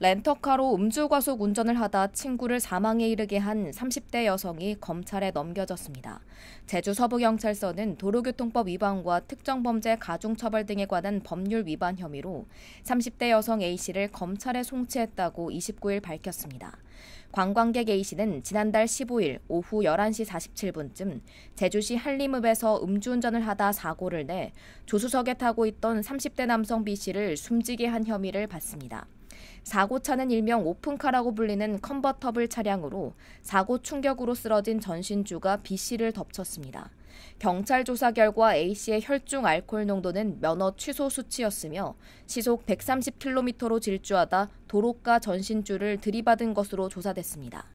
렌터카로 음주과속 운전을 하다 친구를 사망에 이르게 한 30대 여성이 검찰에 넘겨졌습니다. 제주 서부경찰서는 도로교통법 위반과 특정범죄 가중처벌 등에 관한 법률 위반 혐의로 30대 여성 A씨를 검찰에 송치했다고 29일 밝혔습니다. 관광객 A씨는 지난달 15일 오후 11시 47분쯤 제주시 한림읍에서 음주운전을 하다 사고를 내 조수석에 타고 있던 30대 남성 B씨를 숨지게 한 혐의를 받습니다. 사고차는 일명 오픈카라고 불리는 컨버터블 차량으로 사고 충격으로 쓰러진 전신주가 B씨를 덮쳤습니다. 경찰 조사 결과 A씨의 혈중 알코올 농도는 면허 취소 수치였으며 시속 130km로 질주하다 도로가 전신줄을 들이받은 것으로 조사됐습니다.